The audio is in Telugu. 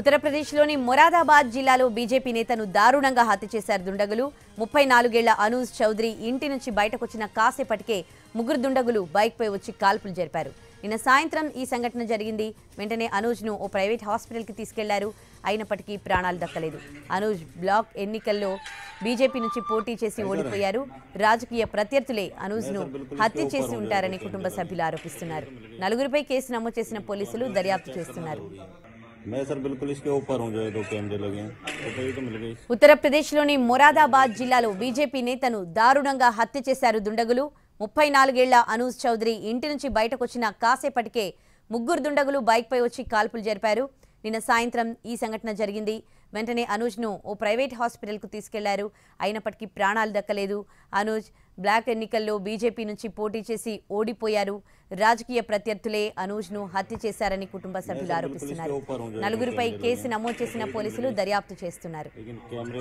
ఉత్తరప్రదేశ్లోని మొరాదాబాద్ జిల్లాలో బీజేపీ నేతను దారుణంగా హత్య చేశారు దుండగులు ముప్పై నాలుగేళ్ల అనూజ్ చౌదరి ఇంటి నుంచి బయటకొచ్చిన కాసేపటికే ముగ్గురు దుండగులు బైక్పై వచ్చి కాల్పులు జరిపారు నిన్న సాయంత్రం ఈ సంఘటన జరిగింది వెంటనే అనూజ్ను ఓ ప్రైవేట్ హాస్పిటల్కి తీసుకెళ్లారు అయినప్పటికీ ప్రాణాలు దక్కలేదు అనూజ్ బ్లాక్ ఎన్నికల్లో బీజేపీ నుంచి పోటీ చేసి ఓడిపోయారు రాజకీయ ప్రత్యర్థులే అనూజ్ను హత్య చేసి ఉంటారని కుటుంబ సభ్యులు ఆరోపిస్తున్నారు నలుగురిపై కేసు నమోదు చేసిన పోలీసులు దర్యాప్తు చేస్తున్నారు ఉత్తరప్రదేశ్లోని మొరాదాబాద్ జిల్లాలో బీజేపీ నేతను దారుణంగా హత్య చేశారు దుండగులు ముప్పై నాలుగేళ్ల అనూజ్ చౌదరి ఇంటి నుంచి బయటకొచ్చిన కాసేపటికే ముగ్గురు దుండగులు బైక్పై వచ్చి కాల్పులు జరిపారు నిన్న సాయంత్రం ఈ సంఘటన జరిగింది వెంటనే అనూజ్ను ఓ ప్రైవేట్ హాస్పిటల్కు తీసుకెళ్లారు అయినప్పటికీ ప్రాణాలు దక్కలేదు అనూజ్ బ్లాక్ ఎన్నికల్లో బీజేపీ నుంచి పోటీ చేసి ఓడిపోయారు రాజకీయ ప్రత్యర్థులే ను హత్య చేశారని కుటుంబ సభ్యులు ఆరోపిస్తున్నారు నలుగురిపై కేసు నమోదు చేసిన పోలీసులు దర్యాప్తు చేస్తున్నారు